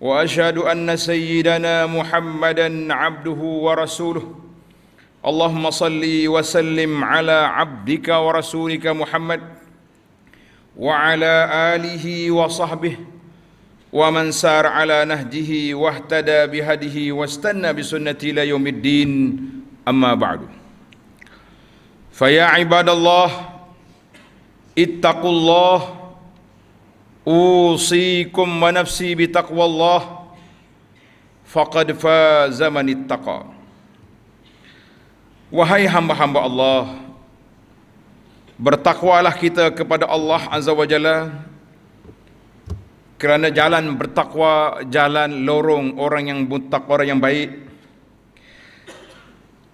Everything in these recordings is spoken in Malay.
واشهد ان سيدنا محمدا عبده ورسوله اللهم صل وسلم على عبدك ورسولك محمد وعلى اله وصحبه ومن سار على نهجه واهتدى بهديه واستنى بسنته الى يوم الدين اما بعد فيا عباد الله اتقوا الله usikum wa nafsi bi taqwallah faqad faza man wahai hamba-hamba Allah bertakwalah kita kepada Allah azza wa jalla kerana jalan bertakwa jalan lorong orang yang bertakwa orang yang baik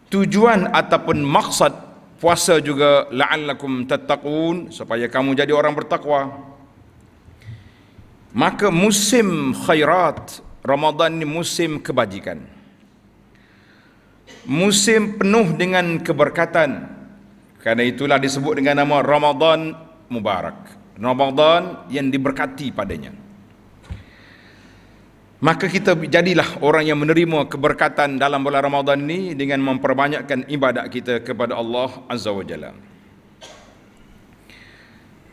tujuan ataupun maksud puasa juga la'allakum tattaqun supaya kamu jadi orang bertakwa Maka musim khairat Ramadhan ini musim kebajikan. Musim penuh dengan keberkatan. Karena itulah disebut dengan nama Ramadhan Mubarak. Ramadhan yang diberkati padanya. Maka kita jadilah orang yang menerima keberkatan dalam bulan Ramadhan ini dengan memperbanyakkan ibadat kita kepada Allah Azza wa Jalla.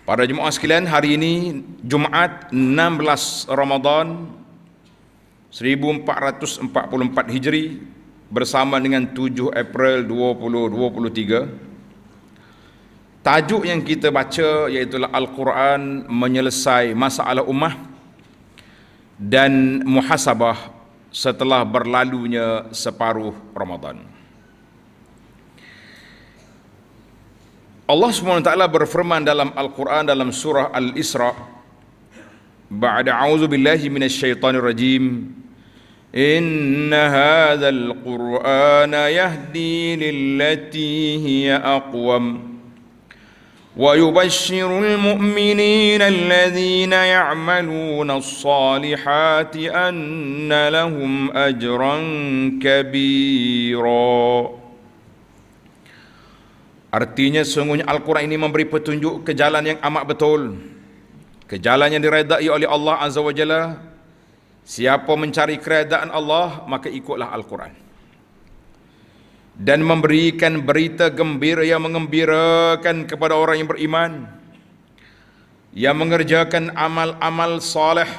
Para jemaah sekalian, hari ini Jumaat 16 Ramadan 1444 Hijri bersama dengan 7 April 2023. Tajuk yang kita baca iaitu Al-Quran menyelesai masalah ummah dan muhasabah setelah berlalunya separuh Ramadan. Allah SWT berfirman dalam Al-Quran dalam surah Al-Isra Ba'da a'udzu billahi minasyaitonir rajim إن هذا القرآن يهدي للتي هي أقوم ويبشر المؤمنين الذين يعملون الصالحات أن لهم أجرا كبيراً Artinya sungguhnya Al-Quran ini memberi petunjuk ke jalan yang amat betul. Ke jalan yang diredai oleh Allah Azza wa Jalla. Siapa mencari keredaan Allah, maka ikutlah Al-Quran. Dan memberikan berita gembira yang mengembirakan kepada orang yang beriman. Yang mengerjakan amal-amal salih.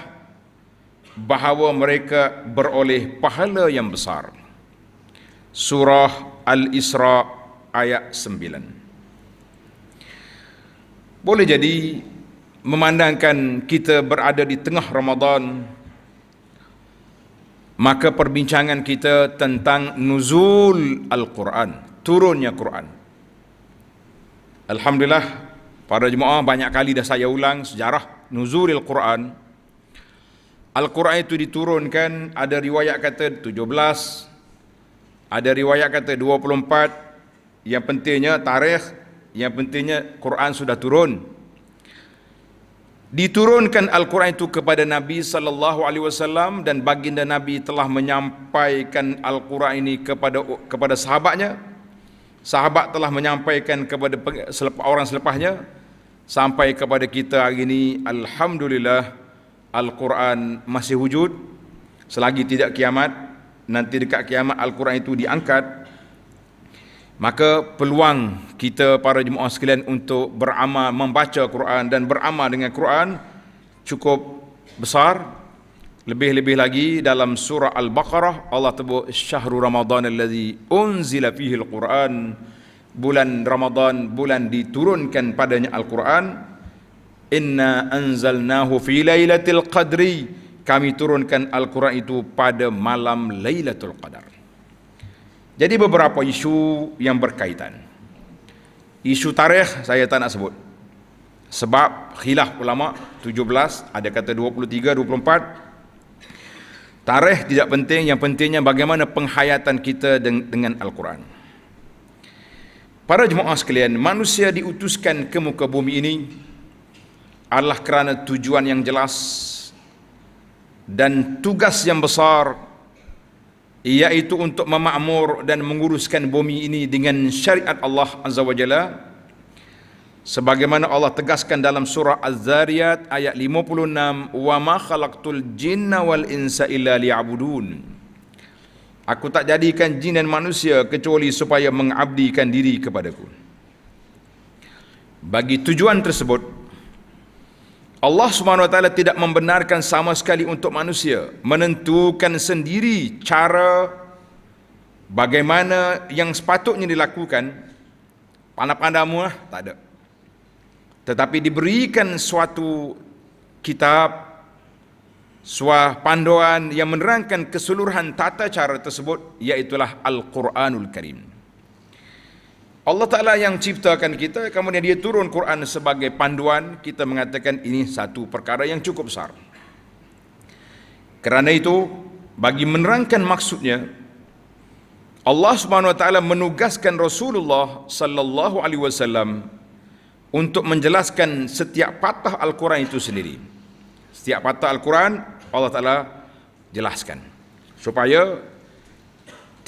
Bahawa mereka beroleh pahala yang besar. Surah Al-Isra' ayat 9 boleh jadi memandangkan kita berada di tengah Ramadan maka perbincangan kita tentang nuzul al-Quran turunnya Quran alhamdulillah pada jemaah banyak kali dah saya ulang sejarah nuzul al-Quran Al-Quran itu diturunkan ada riwayat kata 17 ada riwayat kata yang pentingnya tarikh, yang pentingnya Quran sudah turun. Diturunkan Al-Quran itu kepada Nabi sallallahu alaihi wasallam dan baginda Nabi telah menyampaikan Al-Quran ini kepada kepada sahabatnya. Sahabat telah menyampaikan kepada orang selepasnya sampai kepada kita hari ini alhamdulillah Al-Quran masih wujud selagi tidak kiamat nanti dekat kiamat Al-Quran itu diangkat maka peluang kita para jemaah sekalian untuk beramal membaca Quran dan beramal dengan Quran cukup besar lebih-lebih lagi dalam surah Al-Baqarah Allah sebut syahrul ramadhan alladhi unzila fihi al-Quran bulan Ramadan bulan diturunkan padanya Al-Quran inna anzalnahu fi lailatul qadri kami turunkan Al-Quran itu pada malam Lailatul Qadar jadi beberapa isu yang berkaitan. Isu tarikh saya tak nak sebut. Sebab khilaf ulama 17 ada kata 23 24 tarikh tidak penting yang pentingnya bagaimana penghayatan kita dengan al-Quran. Para jemaah sekalian, manusia diutuskan ke muka bumi ini adalah kerana tujuan yang jelas dan tugas yang besar iaitu untuk memakmur dan menguruskan bumi ini dengan syariat Allah Azza wa Jalla sebagaimana Allah tegaskan dalam surah Az-Zariyat ayat 56 wa ma khalaqtul jinna wal insa illa liya'budun Aku tak jadikan jin dan manusia kecuali supaya mengabdikan diri kepadaku. Bagi tujuan tersebut, Allah Subhanahu wa taala tidak membenarkan sama sekali untuk manusia menentukan sendiri cara bagaimana yang sepatutnya dilakukan pandai-pandamu lah, tak ada tetapi diberikan suatu kitab suah panduan yang menerangkan keseluruhan tata cara tersebut iaitulah Al-Quranul Karim Allah Ta'ala yang ciptakan kita kemudian dia turun Quran sebagai panduan kita mengatakan ini satu perkara yang cukup besar kerana itu bagi menerangkan maksudnya Allah Subhanahu wa taala menugaskan Rasulullah sallallahu alaihi wasallam untuk menjelaskan setiap patah Al-Quran itu sendiri. Setiap patah Al-Quran Allah Taala jelaskan supaya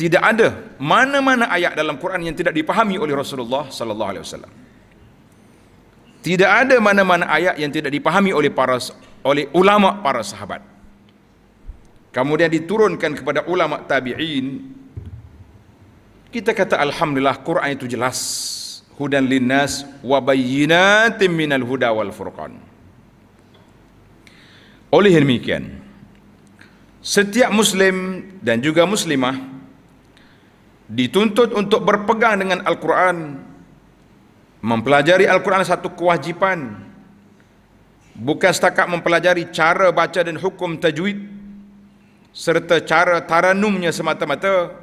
tidak ada mana-mana ayat dalam Quran yang tidak dipahami oleh Rasulullah sallallahu alaihi wasallam. Tidak ada mana-mana ayat yang tidak dipahami oleh para oleh ulama para sahabat. Kemudian diturunkan kepada ulama tabi'in. Kita kata alhamdulillah Quran itu jelas. Hudan linnas wa bayyinatin minal huda wal furqan. Oleh demikian, setiap muslim dan juga muslimah dituntut untuk berpegang dengan Al-Quran mempelajari Al-Quran satu kewajipan bukan setakat mempelajari cara baca dan hukum tajwid serta cara taranumnya semata-mata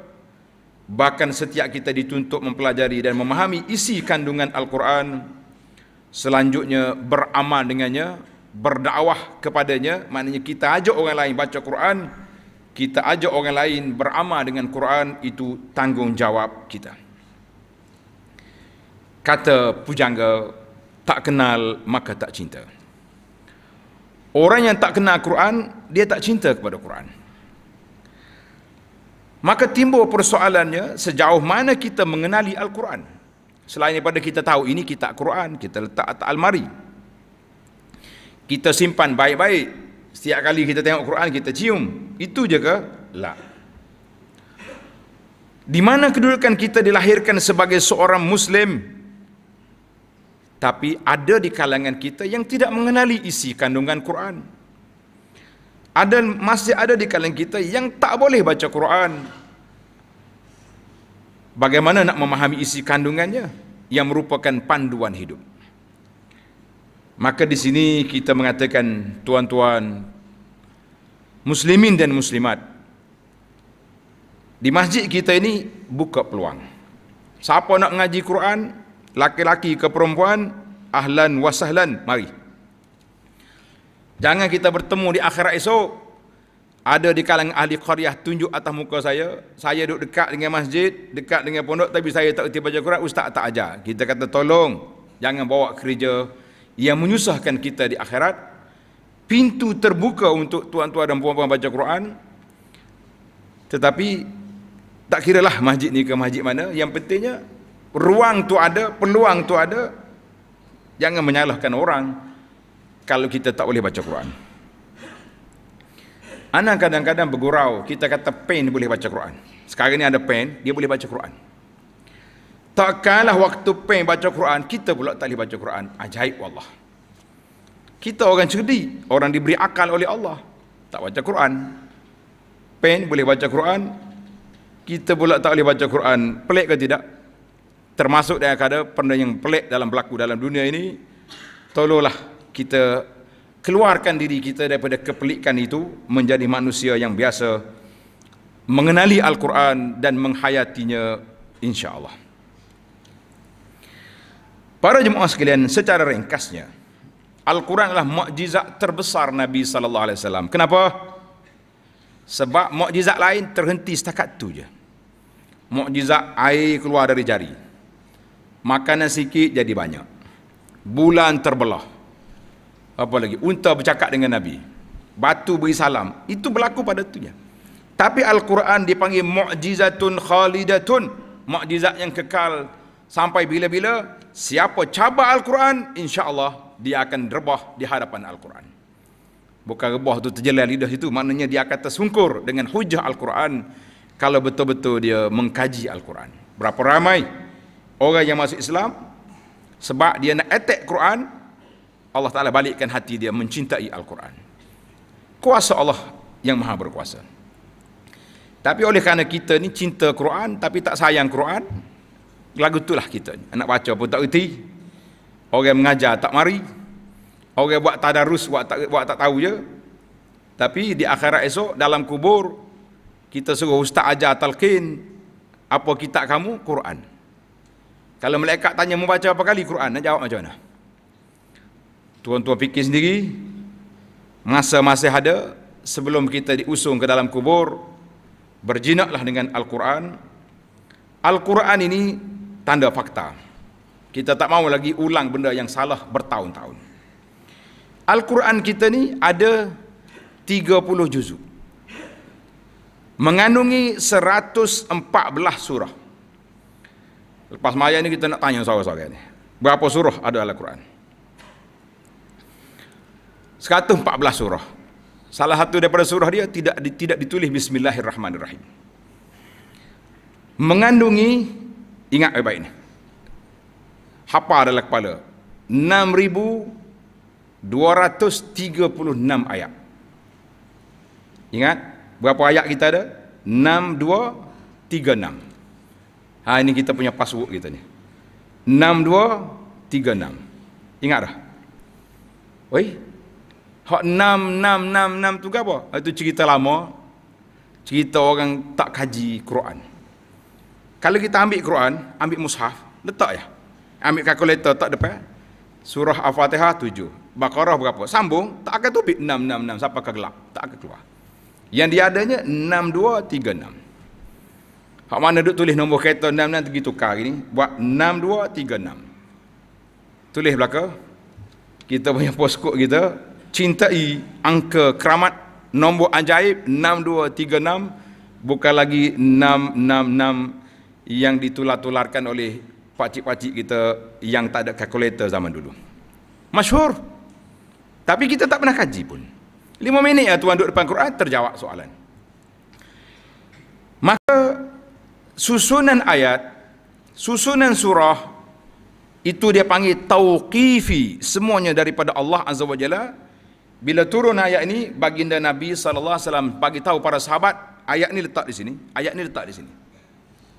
bahkan setiap kita dituntut mempelajari dan memahami isi kandungan Al-Quran selanjutnya beramal dengannya berdakwah kepadanya maknanya kita ajak orang lain baca Quran kita ajak orang lain beramal dengan Quran itu tanggungjawab kita. Kata pujangga tak kenal maka tak cinta. Orang yang tak kenal Quran dia tak cinta kepada Quran. Maka timbul persoalannya sejauh mana kita mengenali Al-Quran. Selain daripada kita tahu ini kitab Quran, kita letak atas almari. Kita simpan baik-baik Setiap kali kita tengok Quran kita cium. Itu je ke? Lah. Di mana kedudukan kita dilahirkan sebagai seorang muslim? Tapi ada di kalangan kita yang tidak mengenali isi kandungan Quran. Ada masih ada di kalangan kita yang tak boleh baca Quran. Bagaimana nak memahami isi kandungannya yang merupakan panduan hidup? Maka di sini kita mengatakan tuan-tuan muslimin dan muslimat di masjid kita ini buka peluang. Siapa nak ngaji Quran, laki-laki ke perempuan, ahlan wasahlan, mari. Jangan kita bertemu di akhirat esok ada di kalangan ahli qaryah tunjuk atas muka saya, saya duduk dekat dengan masjid, dekat dengan pondok tapi saya tak reti baca Quran, ustaz tak ajar. Kita kata tolong jangan bawa kerja yang menyusahkan kita di akhirat pintu terbuka untuk tuan-tuan dan puan-puan baca Quran tetapi tak kira lah masjid ni ke masjid mana yang pentingnya ruang tu ada peluang tu ada jangan menyalahkan orang kalau kita tak boleh baca Quran anak kadang-kadang bergurau kita kata pen boleh baca Quran sekarang ni ada pen dia boleh baca Quran Takkanlah waktu peng baca Quran, kita pula tak boleh baca Quran. Ajaib Allah. Kita orang cerdik, orang diberi akal oleh Allah. Tak baca Quran. Pen boleh baca Quran, kita pula tak boleh baca Quran. Pelik ke tidak? Termasuk dengan kata benda yang pelik dalam berlaku dalam dunia ini, tolonglah kita keluarkan diri kita daripada kepelikan itu menjadi manusia yang biasa mengenali Al-Quran dan menghayatinya insya-Allah. Para jemaah sekalian, secara ringkasnya, Al-Quran adalah mukjizat terbesar Nabi sallallahu alaihi wasallam. Kenapa? Sebab mukjizat lain terhenti setakat tu je. Mukjizat air keluar dari jari. Makanan sikit jadi banyak. Bulan terbelah. Apa lagi? Unta bercakap dengan Nabi. Batu beri salam. Itu berlaku pada tu je. Tapi Al-Quran dipanggil mukjizatun khalidatun. Mukjizat yang kekal sampai bila-bila siapa cabar Al-Quran, insya Allah dia akan rebah di hadapan Al-Quran. Bukan rebah itu terjelai lidah itu, maknanya dia akan tersungkur dengan hujah Al-Quran kalau betul-betul dia mengkaji Al-Quran. Berapa ramai orang yang masuk Islam sebab dia nak attack Quran, Allah Ta'ala balikkan hati dia mencintai Al-Quran. Kuasa Allah yang maha berkuasa. Tapi oleh kerana kita ni cinta Quran tapi tak sayang Quran, lagu tu lah kita. nak baca pun tak erti. Orang mengajar tak mari. Orang buat tadarus buat tak buat tak tahu je. Tapi di akhirat esok dalam kubur kita suruh ustaz ajar talqin apa kitab kamu Quran. Kalau melekat tanya membaca apa kali Quran nak jawab macam mana? Tuan-tuan fikir sendiri masa-masa ada sebelum kita diusung ke dalam kubur berjinaklah dengan Al-Quran. Al-Quran ini tanda fakta. Kita tak mau lagi ulang benda yang salah bertahun-tahun. Al-Quran kita ni ada 30 juzuk. Mengandungi 114 surah. Lepas maya ni kita nak tanya sahabat-sahabat ni. Berapa surah ada Al-Quran? 114 surah. Salah satu daripada surah dia tidak tidak ditulis Bismillahirrahmanirrahim. Mengandungi Ingat baik-baik ni. Hapa dalam kepala. 6,236 ayat. Ingat? Berapa ayat kita ada? 6,236. Ha, ini kita punya password kita ni. 6,236. Ingat dah? Oi, Hak 6666 tu ke apa? Itu cerita lama. Cerita orang tak kaji Quran. Kalau kita ambil Quran, ambil mushaf, letak ya. Ambil kalkulator tak depan. Surah Al-Fatihah 7. Baqarah berapa? Sambung, tak akan tubik 666 sampai ke gelap. Tak akan keluar. Yang dia adanya 6236. Hak mana duk tulis nombor kereta 66 pergi tukar gini, buat 6236. Tulis belaka. Kita punya poskod kita cintai angka keramat nombor ajaib 6236 bukan lagi 666 yang ditular-tularkan oleh pakcik-pakcik kita yang tak ada kalkulator zaman dulu. Masyur. Tapi kita tak pernah kaji pun. Lima minit ya tuan duduk depan Quran, terjawab soalan. Maka susunan ayat, susunan surah, itu dia panggil tauqifi. Semuanya daripada Allah Azza wajalla Bila turun ayat ini, baginda Nabi SAW bagi tahu para sahabat, ayat ini letak di sini, ayat ini letak di sini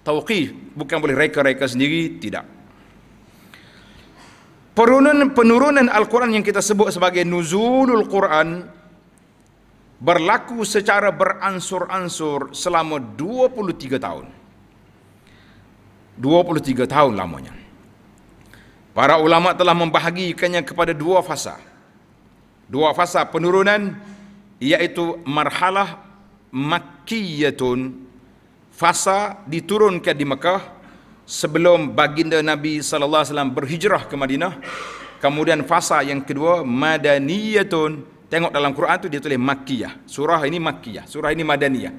tauqif bukan boleh reka-reka sendiri tidak penurunan penurunan al-Quran yang kita sebut sebagai nuzulul Quran berlaku secara beransur-ansur selama 23 tahun 23 tahun lamanya para ulama telah membahagikannya kepada dua fasa dua fasa penurunan iaitu marhalah makkiyatun fasa diturunkan di Mekah sebelum baginda Nabi sallallahu alaihi wasallam berhijrah ke Madinah. Kemudian fasa yang kedua Madaniyatun. Tengok dalam Quran tu dia tulis Makkiyah. Surah ini Makkiyah, surah ini Madaniyah.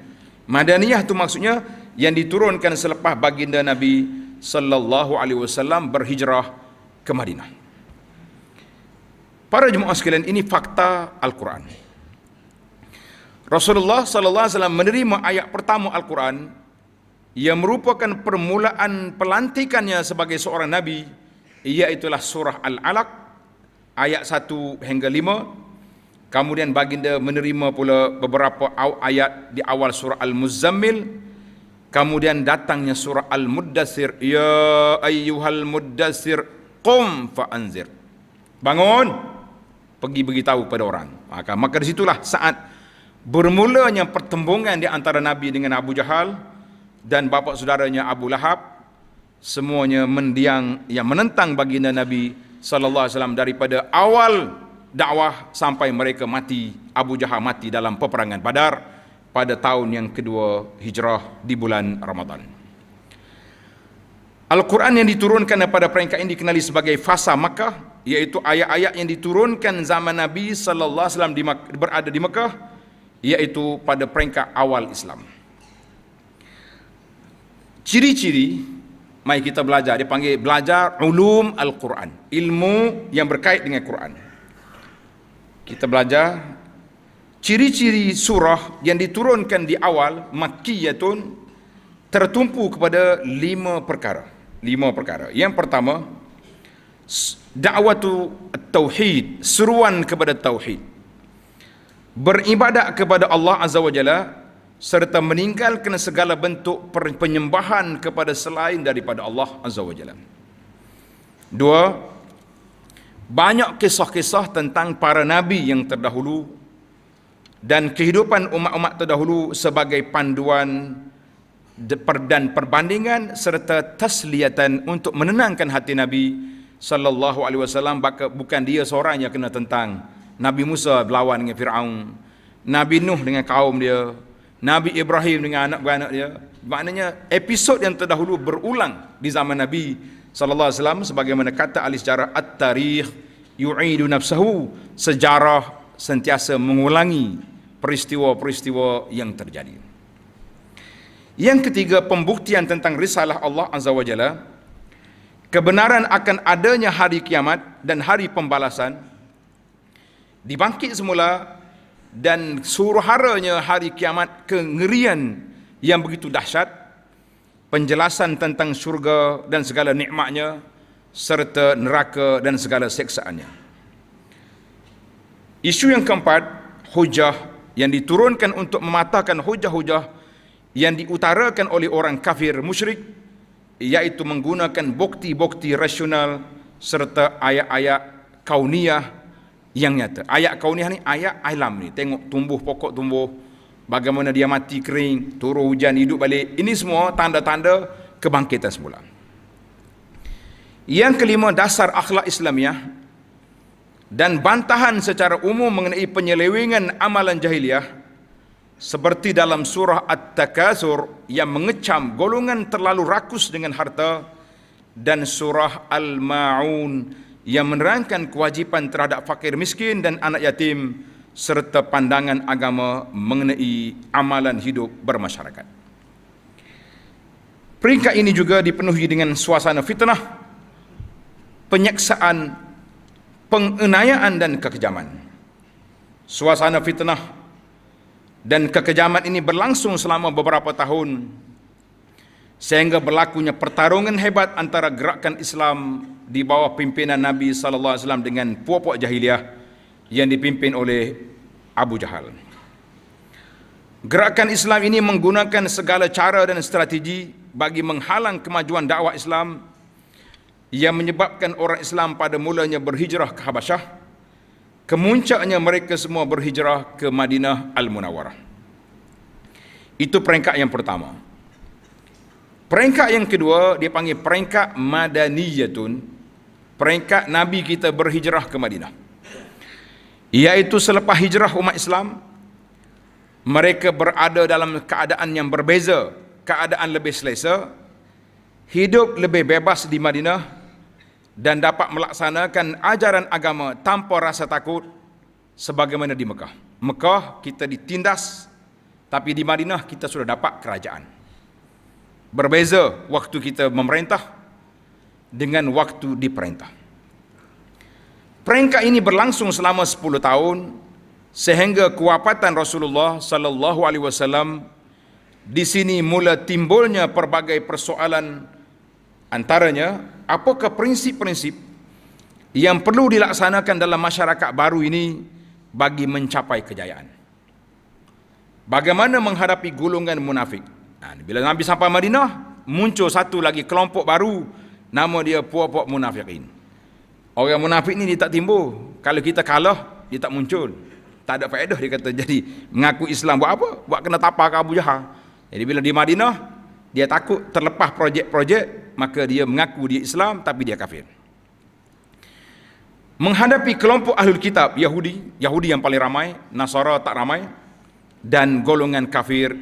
Madaniyah tu maksudnya yang diturunkan selepas baginda Nabi sallallahu alaihi wasallam berhijrah ke Madinah. Para jemaah sekalian, ini fakta Al-Quran. Rasulullah sallallahu alaihi wasallam menerima ayat pertama Al-Quran yang merupakan permulaan pelantikannya sebagai seorang nabi Ia itulah surah al-alaq ayat 1 hingga 5 kemudian baginda menerima pula beberapa ayat di awal surah al-muzammil kemudian datangnya surah al-muddathir ya ayyuhal muddathir qum Anzir bangun pergi beritahu pada orang ha, kan? maka maka disitulah saat bermulanya pertembungan di antara nabi dengan abu jahal dan bapa saudaranya Abu Lahab semuanya mendiang yang menentang baginda Nabi sallallahu alaihi wasallam daripada awal dakwah sampai mereka mati Abu Jahal mati dalam peperangan Badar pada tahun yang kedua hijrah di bulan Ramadan. Al-Quran yang diturunkan pada peringkat ini dikenali sebagai fasa Makkah iaitu ayat-ayat yang diturunkan zaman Nabi sallallahu alaihi wasallam berada di Makkah iaitu pada peringkat awal Islam ciri-ciri mai kita belajar dia panggil belajar ulum al-Quran ilmu yang berkait dengan Quran kita belajar ciri-ciri surah yang diturunkan di awal makkiyatun tertumpu kepada lima perkara lima perkara yang pertama da'watu tauhid seruan kepada tauhid beribadat kepada Allah azza wajalla serta meninggalkan segala bentuk penyembahan kepada selain daripada Allah Azza wa Jalla. Dua, banyak kisah-kisah tentang para nabi yang terdahulu dan kehidupan umat-umat terdahulu sebagai panduan dan perbandingan serta tasliatan untuk menenangkan hati nabi sallallahu alaihi wasallam bukan dia seorang yang kena tentang Nabi Musa berlawan dengan Firaun, Nabi Nuh dengan kaum dia, Nabi Ibrahim dengan anak beranak dia maknanya episod yang terdahulu berulang di zaman Nabi sallallahu alaihi wasallam sebagaimana kata ahli sejarah at-tarikh yu'idu nafsahu sejarah sentiasa mengulangi peristiwa-peristiwa yang terjadi yang ketiga pembuktian tentang risalah Allah azza wajalla kebenaran akan adanya hari kiamat dan hari pembalasan dibangkit semula dan suruharanya hari kiamat kengerian yang begitu dahsyat penjelasan tentang syurga dan segala nikmatnya serta neraka dan segala seksaannya isu yang keempat hujah yang diturunkan untuk mematahkan hujah-hujah yang diutarakan oleh orang kafir musyrik iaitu menggunakan bukti-bukti rasional serta ayat-ayat kauniyah yang nyata. Ayat kauniah ni ayat alam ni. Tengok tumbuh pokok tumbuh bagaimana dia mati kering, turun hujan hidup balik. Ini semua tanda-tanda kebangkitan semula. Yang kelima dasar akhlak Islamiah dan bantahan secara umum mengenai penyelewengan amalan jahiliah seperti dalam surah At-Takasur yang mengecam golongan terlalu rakus dengan harta dan surah Al-Ma'un yang menerangkan kewajipan terhadap fakir miskin dan anak yatim serta pandangan agama mengenai amalan hidup bermasyarakat. Peringkat ini juga dipenuhi dengan suasana fitnah, penyeksaan, pengenayaan dan kekejaman. Suasana fitnah dan kekejaman ini berlangsung selama beberapa tahun sehingga berlakunya pertarungan hebat antara gerakan Islam di bawah pimpinan Nabi sallallahu alaihi wasallam dengan puak-puak jahiliyah yang dipimpin oleh Abu Jahal. Gerakan Islam ini menggunakan segala cara dan strategi bagi menghalang kemajuan dakwah Islam yang menyebabkan orang Islam pada mulanya berhijrah ke Habasyah. Kemuncaknya mereka semua berhijrah ke Madinah Al-Munawarah. Itu peringkat yang pertama. Peringkat yang kedua dia panggil peringkat madaniyatun. Peringkat Nabi kita berhijrah ke Madinah. Iaitu selepas hijrah umat Islam mereka berada dalam keadaan yang berbeza, keadaan lebih selesa, hidup lebih bebas di Madinah dan dapat melaksanakan ajaran agama tanpa rasa takut sebagaimana di Mekah. Mekah kita ditindas tapi di Madinah kita sudah dapat kerajaan berbeza waktu kita memerintah dengan waktu diperintah. Peringkat ini berlangsung selama 10 tahun sehingga kewafatan Rasulullah sallallahu alaihi wasallam di sini mula timbulnya pelbagai persoalan antaranya apakah prinsip-prinsip yang perlu dilaksanakan dalam masyarakat baru ini bagi mencapai kejayaan. Bagaimana menghadapi golongan munafik? Ha, bila Nabi sampai Madinah, muncul satu lagi kelompok baru nama dia puak-puak munafikin. Orang munafik ni dia tak timbul. Kalau kita kalah, dia tak muncul. Tak ada faedah dia kata jadi mengaku Islam buat apa? Buat kena tapar ke Abu Jahal. Jadi bila di Madinah, dia takut terlepas projek-projek, maka dia mengaku dia Islam tapi dia kafir. Menghadapi kelompok ahli kitab Yahudi, Yahudi yang paling ramai, Nasara tak ramai dan golongan kafir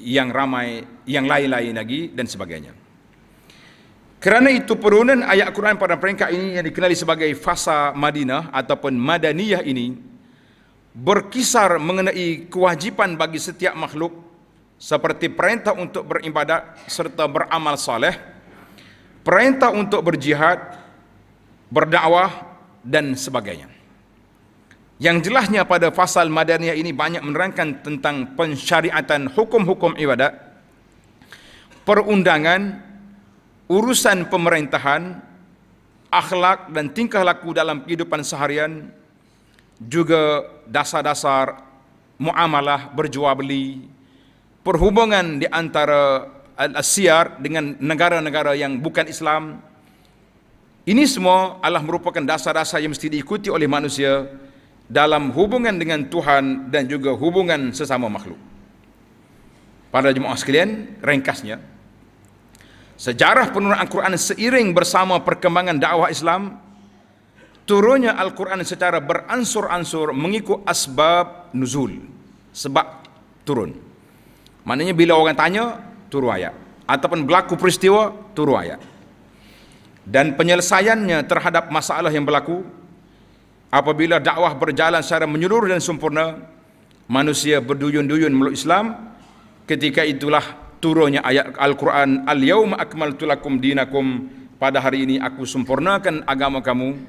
yang ramai yang lain-lain lagi dan sebagainya kerana itu perunan ayat Quran pada peringkat ini yang dikenali sebagai fasa Madinah ataupun Madaniyah ini berkisar mengenai kewajipan bagi setiap makhluk seperti perintah untuk beribadat serta beramal saleh perintah untuk berjihad berdakwah dan sebagainya yang jelasnya pada fasal madaniyah ini banyak menerangkan tentang pensyariatan hukum-hukum ibadat, perundangan, urusan pemerintahan, akhlak dan tingkah laku dalam kehidupan seharian, juga dasar-dasar muamalah berjual beli, perhubungan di antara al-Asyar dengan negara-negara yang bukan Islam. Ini semua adalah merupakan dasar-dasar yang mesti diikuti oleh manusia dalam hubungan dengan Tuhan dan juga hubungan sesama makhluk. Pada jemaah sekalian, ringkasnya, sejarah penurunan Al-Quran seiring bersama perkembangan dakwah Islam, turunnya Al-Quran secara beransur-ansur mengikut asbab nuzul, sebab turun. Maknanya bila orang tanya, turun ayat. Ataupun berlaku peristiwa, turun ayat. Dan penyelesaiannya terhadap masalah yang berlaku, apabila dakwah berjalan secara menyeluruh dan sempurna, manusia berduyun-duyun meluk Islam, ketika itulah turunnya ayat Al-Quran, Al-Yawma akmaltu lakum dinakum, pada hari ini aku sempurnakan agama kamu,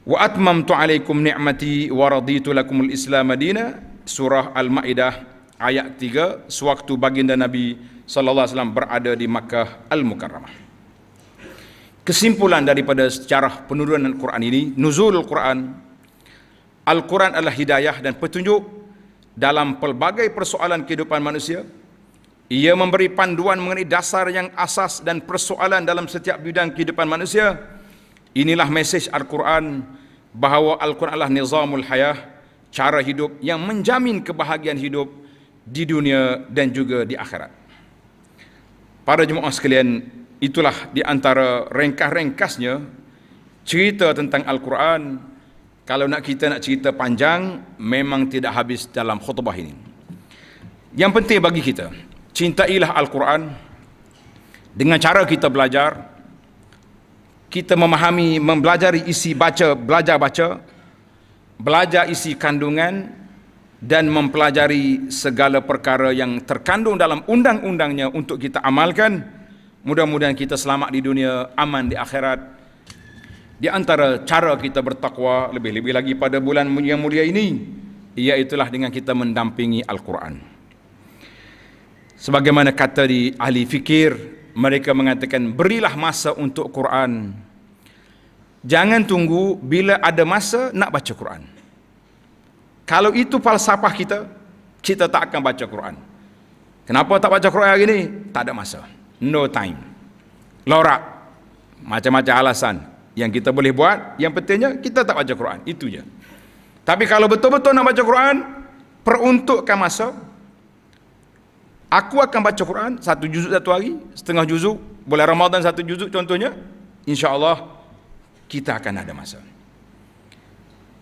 Wa atmamtu alaikum ni'mati wa raditu lakumul Islam Madinah surah Al-Maidah ayat 3 sewaktu baginda Nabi sallallahu alaihi wasallam berada di Makkah Al-Mukarramah kesimpulan daripada sejarah penurunan Al-Quran ini, nuzul Al-Quran, Al-Quran adalah hidayah dan petunjuk dalam pelbagai persoalan kehidupan manusia. Ia memberi panduan mengenai dasar yang asas dan persoalan dalam setiap bidang kehidupan manusia. Inilah mesej Al-Quran bahawa Al-Quran adalah nizamul hayah, cara hidup yang menjamin kebahagiaan hidup di dunia dan juga di akhirat. Para jemaah sekalian itulah di antara ringkas-ringkasnya cerita tentang Al-Quran. Kalau nak kita nak cerita panjang, memang tidak habis dalam khutbah ini. Yang penting bagi kita, cintailah Al-Quran dengan cara kita belajar, kita memahami, mempelajari isi baca, belajar baca, belajar isi kandungan dan mempelajari segala perkara yang terkandung dalam undang-undangnya untuk kita amalkan. Mudah-mudahan kita selamat di dunia, aman di akhirat. Di antara cara kita bertakwa lebih-lebih lagi pada bulan yang mulia ini, ia itulah dengan kita mendampingi Al-Quran. Sebagaimana kata di ahli fikir, mereka mengatakan berilah masa untuk Quran. Jangan tunggu bila ada masa nak baca Quran. Kalau itu falsafah kita, kita tak akan baca Quran. Kenapa tak baca Quran hari ini? Tak ada masa no time lorak macam-macam alasan yang kita boleh buat yang pentingnya kita tak baca Quran itu je tapi kalau betul-betul nak baca Quran peruntukkan masa aku akan baca Quran satu juzuk satu hari setengah juzuk bulan Ramadan satu juzuk contohnya insya Allah kita akan ada masa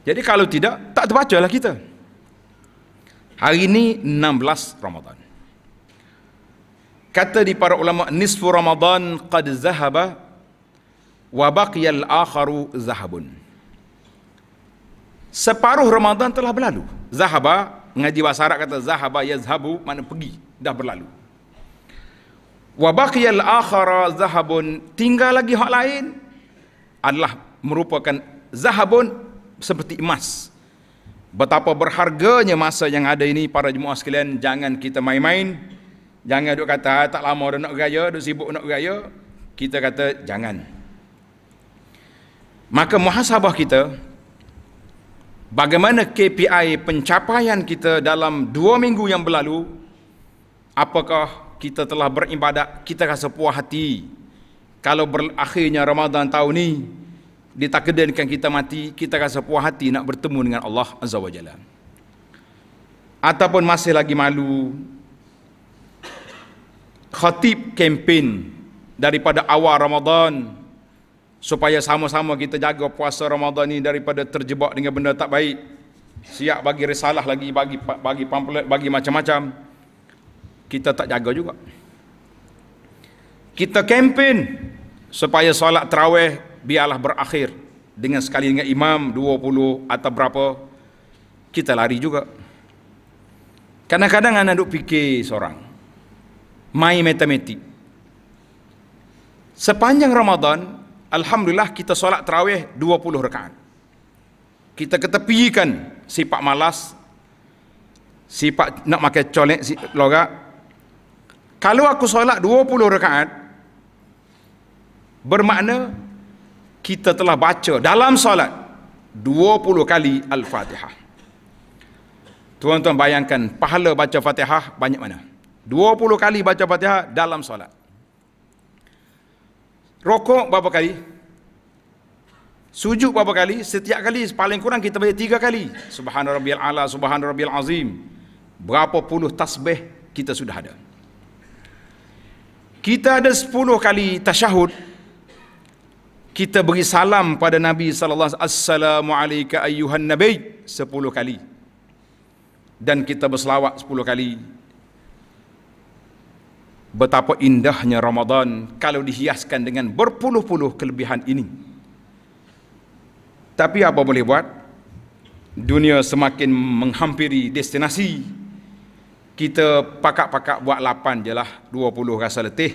jadi kalau tidak tak terbaca kita hari ini 16 Ramadan kata di para ulama nisfu ramadan qad zahaba wa baqiyal akharu zahabun separuh ramadan telah berlalu zahaba ngaji bahasa arab kata zahaba yazhabu mana pergi dah berlalu wa baqiyal akhara zahabun tinggal lagi hak lain adalah merupakan zahabun seperti emas betapa berharganya masa yang ada ini para jemaah sekalian jangan kita main-main Jangan duk kata ah, tak lama dah nak raya, duk sibuk nak raya. Kita kata jangan. Maka muhasabah kita bagaimana KPI pencapaian kita dalam dua minggu yang berlalu apakah kita telah beribadat kita rasa puas hati kalau berakhirnya Ramadan tahun ni ditakdirkan kita mati kita rasa puas hati nak bertemu dengan Allah Azza wa Jalla ataupun masih lagi malu khatib kempen daripada awal Ramadan supaya sama-sama kita jaga puasa Ramadan ini daripada terjebak dengan benda tak baik. Siap bagi risalah lagi, bagi bagi pamplet bagi macam-macam. Kita tak jaga juga. Kita kempen supaya solat terawih biarlah berakhir dengan sekali dengan imam 20 atau berapa kita lari juga kadang-kadang anda duk fikir seorang main matematik. Sepanjang Ramadan, Alhamdulillah kita solat terawih 20 rekaan. Kita ketepikan sifat malas, sifat nak makan colek logak. Kalau aku solat 20 rekaan, bermakna kita telah baca dalam solat 20 kali Al-Fatihah. Tuan-tuan bayangkan pahala baca Fatihah banyak mana? 20 kali baca fatihah dalam solat rokok berapa kali sujud berapa kali setiap kali paling kurang kita baca tiga kali subhanarabbiyal ala subhanarabbiyal azim berapa puluh tasbih kita sudah ada kita ada 10 kali tasyahud kita beri salam pada Nabi sallallahu alaihi wasallam assalamu ayyuhan nabi 10 kali dan kita berselawat 10 kali betapa indahnya Ramadan kalau dihiaskan dengan berpuluh-puluh kelebihan ini. Tapi apa boleh buat? Dunia semakin menghampiri destinasi. Kita pakak-pakak buat 8 je lah, 20 rasa letih.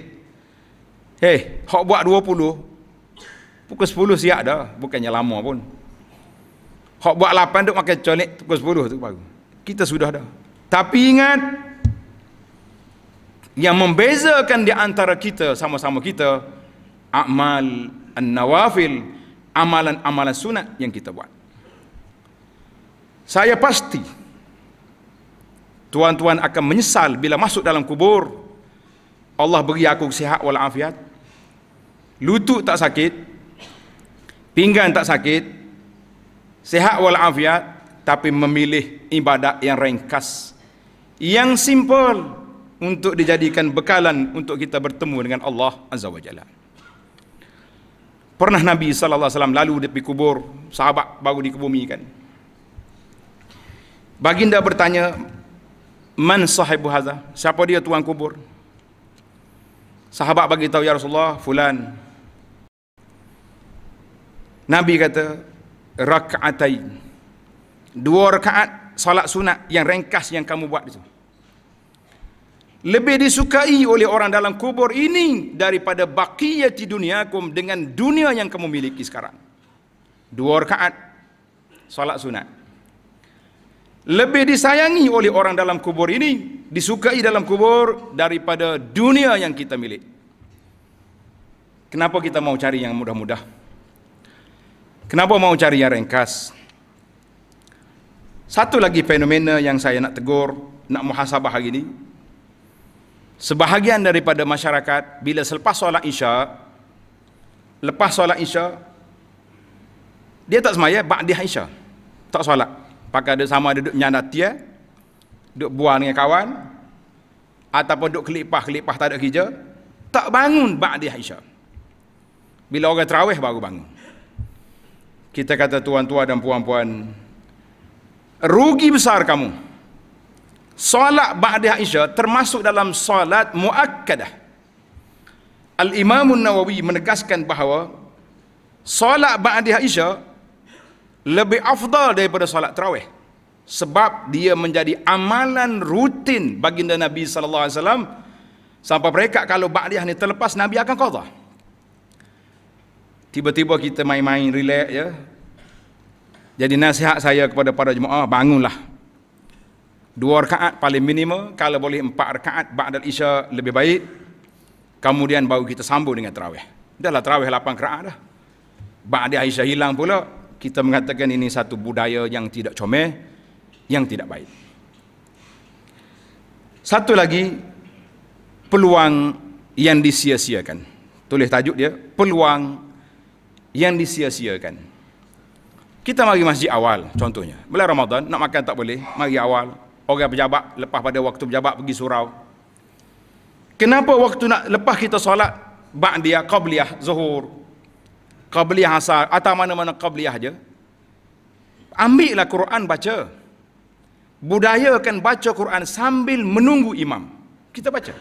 Hei, hok buat 20, pukul 10 siap dah, bukannya lama pun. Hok buat 8 duk makan colik, pukul 10 tu baru. Kita sudah dah. Tapi ingat, yang membezakan di antara kita sama-sama kita amal an-nawafil amalan-amalan sunat yang kita buat saya pasti tuan-tuan akan menyesal bila masuk dalam kubur Allah beri aku sihat walafiat, lutut tak sakit pinggan tak sakit sihat walafiat, tapi memilih ibadat yang ringkas yang simple untuk dijadikan bekalan untuk kita bertemu dengan Allah Azza wa Jalla. Pernah Nabi sallallahu alaihi wasallam lalu di kubur sahabat baru dikebumikan. Baginda bertanya, "Man sahibu hadza?" Siapa dia tuan kubur? Sahabat bagi tahu ya Rasulullah, fulan. Nabi kata, "Rak'atain." Dua rakaat salat sunat yang ringkas yang kamu buat itu lebih disukai oleh orang dalam kubur ini daripada baqiyati dunyakum dengan dunia yang kamu miliki sekarang. Dua rakaat salat sunat. Lebih disayangi oleh orang dalam kubur ini, disukai dalam kubur daripada dunia yang kita milik. Kenapa kita mau cari yang mudah-mudah? Kenapa mau cari yang ringkas? Satu lagi fenomena yang saya nak tegur, nak muhasabah hari ini, sebahagian daripada masyarakat bila selepas solat isya lepas solat isya dia tak semaya ba'dih isya tak solat pakai ada sama ada duduk nyanda tia duduk buang dengan kawan ataupun duduk kelipah-kelipah tak ada kerja tak bangun ba'dih isya bila orang terawih baru bangun kita kata tuan-tuan dan puan-puan rugi besar kamu Solat ba'dah isya termasuk dalam solat muakkadah. al Imamun nawawi menegaskan bahawa solat ba'dah isya lebih afdal daripada solat tarawih sebab dia menjadi amalan rutin baginda Nabi sallallahu alaihi wasallam sampai mereka kalau ba'dah ni terlepas Nabi akan kata, Tiba-tiba kita main-main relax ya. Jadi nasihat saya kepada para jemaah bangunlah dua rakaat paling minimal, kalau boleh empat rakaat ba'dal isya lebih baik kemudian baru kita sambung dengan tarawih dahlah terawih lapan rakaat dah ba'da isya hilang pula kita mengatakan ini satu budaya yang tidak comel yang tidak baik satu lagi peluang yang disia-siakan tulis tajuk dia peluang yang disia-siakan kita mari masjid awal contohnya bila Ramadan nak makan tak boleh mari awal orang berjabat lepas pada waktu berjabat pergi surau kenapa waktu nak lepas kita solat ba'diyah qabliyah zuhur qabliyah asar atau mana-mana qabliyah je ambil lah Quran baca budayakan baca Quran sambil menunggu imam kita baca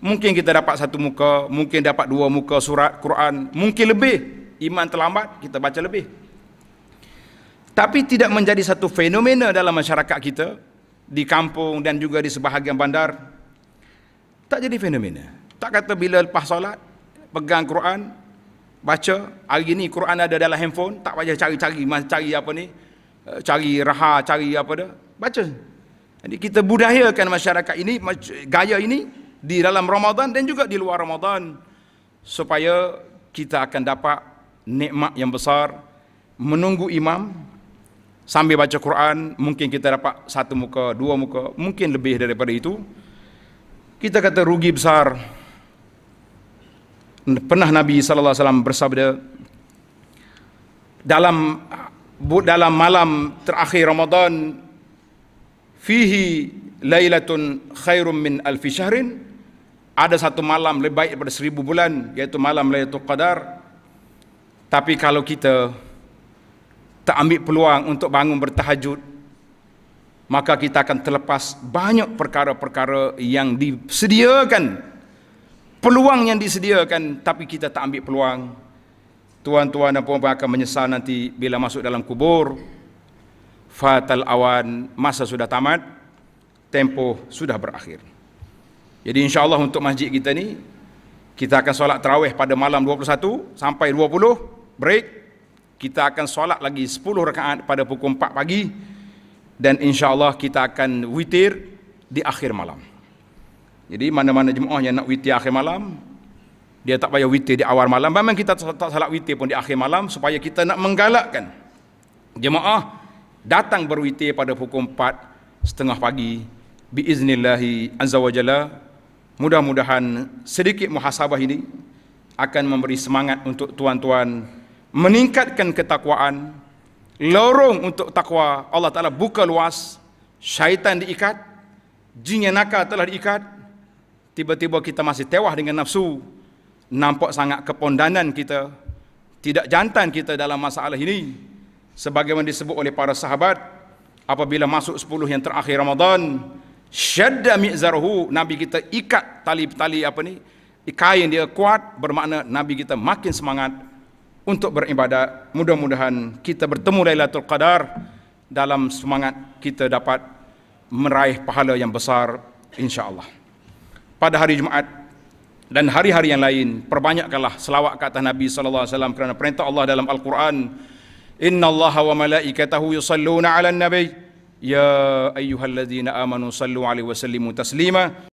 mungkin kita dapat satu muka mungkin dapat dua muka surat Quran mungkin lebih Imam terlambat kita baca lebih tapi tidak menjadi satu fenomena dalam masyarakat kita di kampung dan juga di sebahagian bandar tak jadi fenomena tak kata bila lepas solat pegang Quran baca hari ini Quran ada dalam handphone tak payah cari-cari cari apa ni eh, cari raha cari apa dah baca jadi kita budayakan masyarakat ini gaya ini di dalam Ramadan dan juga di luar Ramadan supaya kita akan dapat nikmat yang besar menunggu imam sambil baca Quran mungkin kita dapat satu muka, dua muka, mungkin lebih daripada itu. Kita kata rugi besar. Pernah Nabi sallallahu alaihi wasallam bersabda dalam dalam malam terakhir Ramadan fihi lailatun khairun min alfi syahrin ada satu malam lebih baik daripada seribu bulan iaitu malam Lailatul Qadar tapi kalau kita tak ambil peluang untuk bangun bertahajud maka kita akan terlepas banyak perkara-perkara yang disediakan peluang yang disediakan tapi kita tak ambil peluang tuan-tuan dan puan-puan akan menyesal nanti bila masuk dalam kubur fatal awan masa sudah tamat tempoh sudah berakhir jadi insyaallah untuk masjid kita ni kita akan solat terawih pada malam 21 sampai 20 break kita akan solat lagi 10 rakaat pada pukul 4 pagi dan insyaallah kita akan witir di akhir malam. Jadi mana-mana jemaah yang nak witir akhir malam dia tak payah witir di awal malam. Memang kita tak salat witir pun di akhir malam supaya kita nak menggalakkan jemaah datang berwitir pada pukul 4 setengah pagi biiznillahi azza wajalla. Mudah-mudahan sedikit muhasabah ini akan memberi semangat untuk tuan-tuan meningkatkan ketakwaan lorong untuk takwa Allah Ta'ala buka luas syaitan diikat jin yang nakal telah diikat tiba-tiba kita masih tewah dengan nafsu nampak sangat kepondanan kita tidak jantan kita dalam masalah ini sebagaimana disebut oleh para sahabat apabila masuk 10 yang terakhir Ramadan syadda mi'zarhu nabi kita ikat tali-tali apa ni yang dia kuat bermakna nabi kita makin semangat untuk beribadah, Mudah-mudahan kita bertemu Lailatul Qadar dalam semangat kita dapat meraih pahala yang besar insya-Allah. Pada hari Jumaat dan hari-hari yang lain, perbanyakkanlah selawat ke Nabi sallallahu alaihi wasallam kerana perintah Allah dalam Al-Quran, "Inna Allah wa malaikatahu yusalluna 'alan nabi, ya ayyuhalladzina amanu sallu 'alaihi wa sallimu taslima."